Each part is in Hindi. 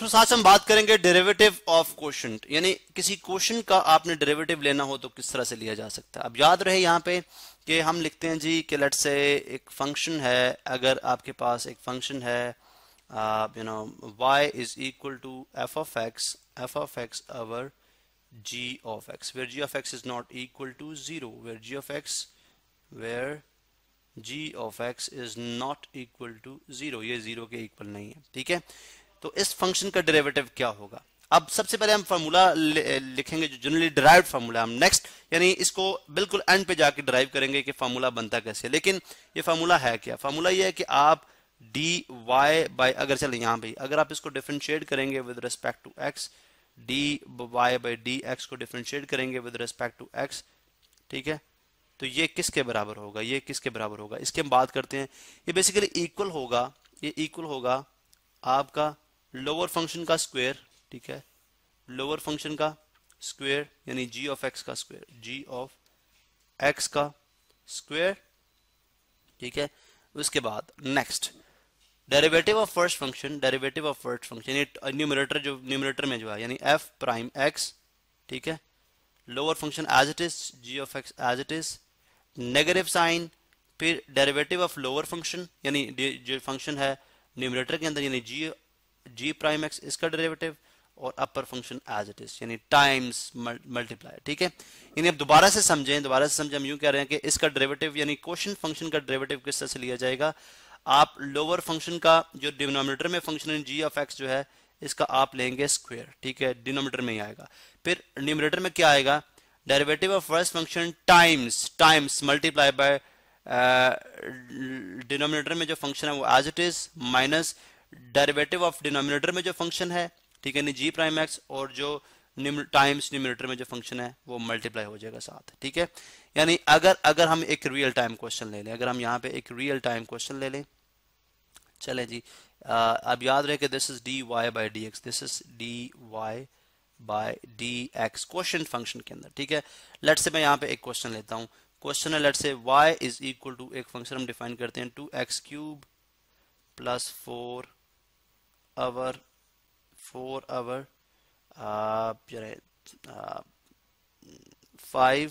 तो साथ हम बात करेंगे डेरिवेटिव ऑफ क्वेश्चन यानी किसी क्वेश्चन का आपने डेरिवेटिव लेना हो तो किस तरह से लिया जा सकता है अब याद रहे यहाँ पे कि हम लिखते हैं जी कि लेट से एक फंक्शन है अगर आपके पास एक फंक्शन है you know y is equal to f of x f of x over g of x where g of x is not equal to zero where g of x where g of x is not equal to zero ये 0 के इक्वल नहीं है ठीक है तो इस फंक्शन का डेरिवेटिव क्या होगा अब सबसे पहले हम फार्मूला लिखेंगे जो जनरली डिराइव फार्मूला हम नेक्स्ट यानी इसको बिल्कुल एंड पे जाके ड्राइव करेंगे कि फार्मूला बनता कैसे लेकिन ये फार्मूला है क्या फार्मूला ये है कि आप डी वाई बाई अगर चले यहाँ भी अगर आप इसको डिफ्रेंशिएट करेंगे with respect to x d y by d x को डिफ्रेंशिएट करेंगे विद रिस्पेक्ट टू एक्स ठीक है तो ये किसके बराबर होगा ये किसके बराबर होगा इसके हम बात करते हैं ये बेसिकली इक्वल होगा ये इक्वल होगा आपका लोअर फंक्शन का स्क्वेयर ठीक है लोअर फंक्शन का स्क्वेयर यानी जी ऑफ एक्स का स्क्वेयर जी ऑफ एक्स का स्क्वेयर ठीक है उसके बाद next derivative of first function derivative of first function numerator जो न्यूमरेटर में जो है यानी एफ प्राइम एक्स ठीक है lower function as it is g of x as it is negative sign फिर डेरिवेटिव ऑफ लोअर फंक्शन यानी जो फंक्शन है न्यूमरेटर के अंदर यानी जी जी प्राइम एक्स इसका डेरिवेटिव और upper function as it is यानी टाइम्स मल्टीप्लाई ठीक है यानी अब दोबारा से समझें दोबारा से समझे हम यू कह रहे हैं कि इसका डेरिवेटिव यानी क्वेश्चन फंक्शन का डेरिवेटिव किस तरह से लिया जाएगा आप लोअर फंक्शन का जो डिनोमिनेटर में फंक्शन जी ऑफ एक्स जो है इसका आप लेंगे स्क्वेयर ठीक है डिनोमीटर में ही आएगा फिर न्यूमिनेटर में क्या आएगा derivative of first function times times multiply by denominator में जो फंक्शन है वो as it is minus derivative of denominator में जो फंक्शन है ठीक है जी प्राइम एक्स और जो टाइम्स न्यूमिनेटर में जो फंक्शन है वो मल्टीप्लाई हो जाएगा साथ ठीक है यानी अगर अगर हम एक रियल टाइम क्वेश्चन ले लें अगर हम यहाँ पे एक रियल टाइम क्वेश्चन ले लें चले जी आ, अब याद रहे कि this is d y by d x this is d y by d x question function के अंदर ठीक है लेट से मैं यहाँ पे एक क्वेश्चन लेता हूँ क्वेश्चन है let say y is equal to एक फंक्शन हम डिफाइन करते हैं two x cube plus four hour four hour uh, uh five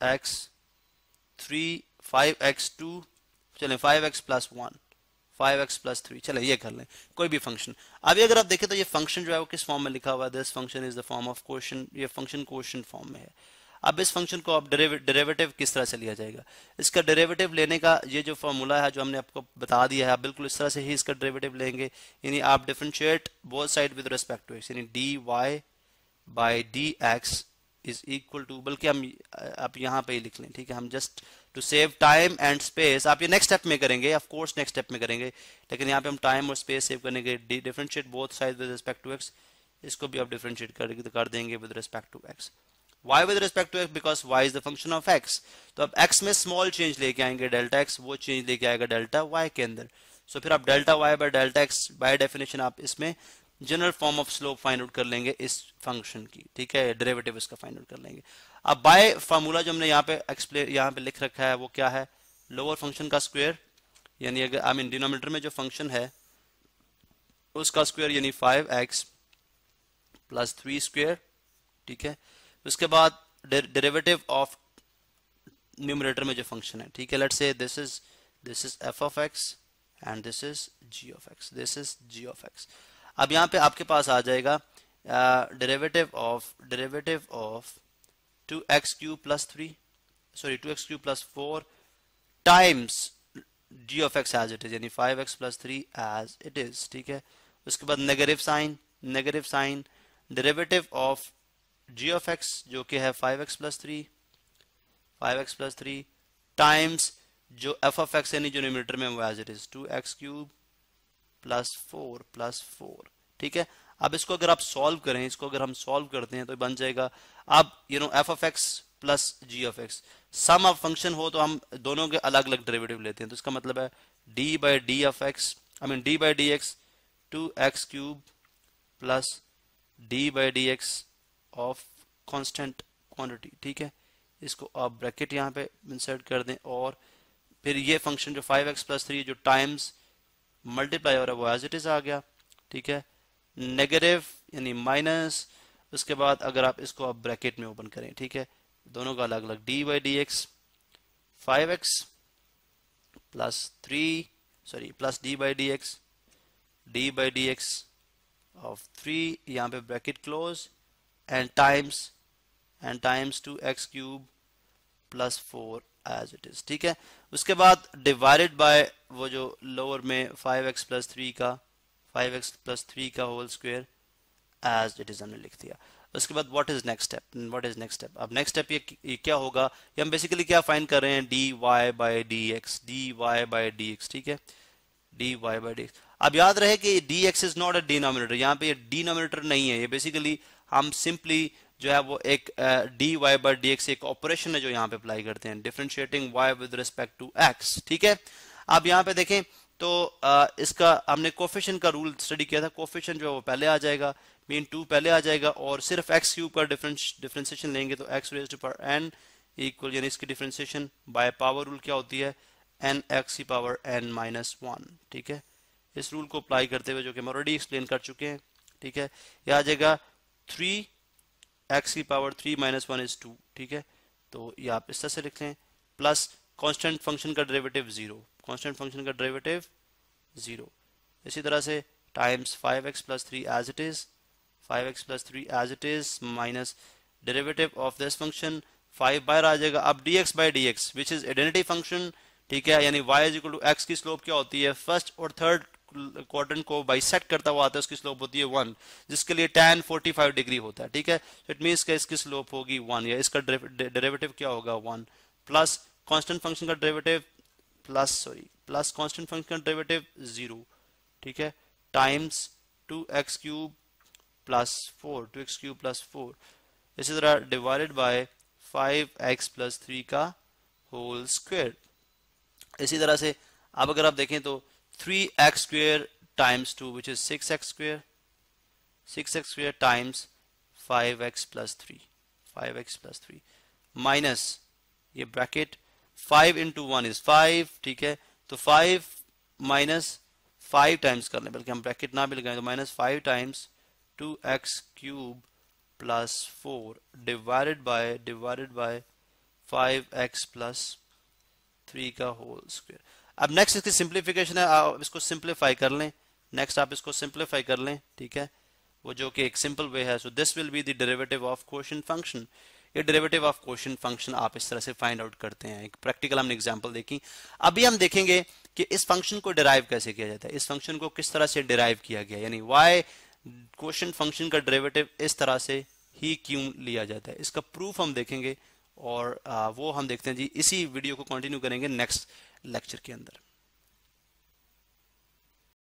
x three five x two चले five x plus one five x plus three चले ये कर लें कोई भी फंक्शन अभी अगर आप देखें तो ये फंक्शन जो है वो किस फॉर्म में लिखा हुआ है this function is the form of question ये फंक्शन क्वेश्चन फॉर्म में है अब इस फंक्शन को अब डेरेवेटिव किस तरह से लिया जाएगा इसका डेरेवेटिव लेने का ये जो फॉर्मूला है जो हमने आपको बता दिया है आप बिल्कुल इस तरह से ही इसका डेरेवेटिव लेंगे यानी आप differentiate both side with respect to x यानी d y by d x is equal to बल्कि हम आप यहाँ पे ही लिख लें ठीक है हम just to save time and space आप ये नेक्स्ट स्टेप में करेंगे ऑफ कोर्स नेक्स्ट स्टेप में करेंगे लेकिन यहाँ पे हम टाइम और स्पेस सेव करेंगे differentiate both side with respect to x इसको भी आप डिफ्रेंशिएट कर देंगे with respect to x y with respect to x because y is the function of x तो अब x में small change लेके आएंगे delta x वो change लेके आएगा delta y के अंदर so, फिर आप delta y by delta x by definition आप इसमें general form of slope find out कर लेंगे इस function की ठीक है derivative इसका find out कर लेंगे अब बाय formula जो हमने यहाँ पे एक्सप्लेन यहाँ पे लिख रखा है वो क्या है लोअर फंक्शन का square यानी अगर आई मीन डिनोमीटर में जो फंक्शन है उसका square यानी five x plus three square ठीक है उसके बाद डेरिवेटिव ऑफ न्यूमरेटर में जो फंक्शन है ठीक है let say this is this is f of x and this is g of x this is g of x अब यहाँ पे आपके पास आ जाएगा derivative of derivative of two x cube plus three sorry two x cube plus four times g of x as it is यानी five x plus three as it is ठीक है उसके बाद negative sign negative sign derivative of ji of x जो कि है five x plus three five x plus three times जो एफ ऑफ एक्स यानी जो न्यूमिनेटर में वो as it is two x cube plus four plus four ठीक है अब इसको अगर आप सॉल्व करें इसको अगर हम सॉल्व करते हैं तो बन जाएगा अब you know f of x plus g of x sum of function हो तो हम दोनों के अलग अलग डेरिवेटिव लेते हैं तो इसका मतलब है d by d of x I mean d by d x two x cube plus d by d x of constant quantity ठीक है इसको आप ब्रैकेट यहाँ पे इंसर्ट कर दें और फिर ये फंक्शन जो 5x एक्स प्लस थ्री जो टाइम्स मल्टीप्लाई हो रहा है वो एज इट इज आ गया ठीक है नेगेटिव यानी माइनस उसके बाद अगर आप इसको आप ब्रैकेट में ओपन करें ठीक है दोनों का अलग अलग d y d x five x plus three sorry plus d by d x d by d x of three यहाँ पे bracket close and times and times two x cube plus four as it is ठीक है उसके बाद डिवाइडेड बाय वो जो लोअर में फाइव एक्स प्लस थ्री का फाइव एक्स प्लस का whole square as it is हमने लिख दिया उसके बाद what is next step what is next step अब नेक्स्ट स्टेप ये, ये क्या होगा ये हम बेसिकली क्या find कर रहे हैं d y dx d by dx y ठीक है डी वाई dx अब याद रहे कि d x is not a यहाँ पे ये denominator नहीं है ये बेसिकली हम सिंपली जो है वो एक d y by d x एक ऑपरेशन है जो यहाँ पे अप्लाई करते हैं differentiating y with respect to x ठीक है आप यहाँ पे देखें तो uh, इसका हमने कोफिशन का रूल स्टडी किया था कोफिशन जो है वो पहले आ जाएगा मीन टू पहले आ जाएगा और सिर्फ एक्स क्यूब का डिफरेंस डिफ्रेंसिएशन लेंगे तो x raise to power n equal यानी इसकी डिफ्रेंसिएशन बाय पावर रूल क्या होती है एन एक्स की पावर एन माइनस वन ठीक है इस रूल को अप्लाई करते हुए जो कि हम ऑलरेडी एक्सप्लेन कर चुके हैं ठीक है यह आ जाएगा थ्री एक्स की power three minus one is two ठीक है तो ये आप इस तरह से लिख लें प्लस कांस्टेंट फंक्शन का डेरिवेटिव जीरो कांस्टेंट फंक्शन का डेरिवेटिव जीरो इसी तरह से times five x plus three as it is five x plus three as it is minus derivative of this function five बाहर आ जाएगा अब d x by d x which is identity function ठीक है यानी y is equal to x की स्लोप क्या होती है फर्स्ट और थर्ड क्वाड्रेंट को बाइसेट करता हुआ आता है उसकी स्लोप होती है वन जिसके लिए टेन फोर्टी फाइव डिग्री होता है ठीक है इट मीन्स का इसकी स्लोप होगी वन या इसका डेरेवेटिव क्या होगा वन प्लस कॉन्स्टेंट फंक्शन का derivative plus sorry plus constant function का डेरेवेटिव जीरो ठीक है times two x cube plus four two x cube plus four इसी तरह divided by five x plus three का होल स्क्वेयर इसी तरह से अब अगर आप देखें तो 3x square times 2 which is 6x square 6x square times 5x plus 3 5x plus 3 minus ये ब्रैकेट 5 into 1 is 5 ठीक है तो 5 minus 5 times करने बल्कि हम ब्रैकेट ना भी लगाएं तो minus 5 times 2x cube plus 4 divided by divided by 5x plus 3 का होल स्क्वायर अब नेक्स्ट इसकी सिंप्लीफिकेशन है आप इसको सिंप्लीफाई कर लें नेक्स्ट आप इसको सिंप्लीफाई कर लें ठीक है वो जो कि एक सिंपल वे है so this will be derivative of question function ये डेरिवेटिव ऑफ क्वेश्चन फंक्शन आप इस तरह से फाइंड आउट करते हैं एक प्रैक्टिकल हमने एग्जाम्पल देखी अभी हम देखेंगे कि इस फंक्शन को डिराइव कैसे किया जाता है इस फंक्शन को किस तरह से डिराइव किया गया यानी वाई क्वेश्चन फंक्शन का डेरिवेटिव इस तरह से ही क्यों लिया जाता है इसका प्रूफ हम देखेंगे और वो हम देखते हैं जी इसी वीडियो को कंटिन्यू करेंगे नेक्स्ट लेक्चर के अंदर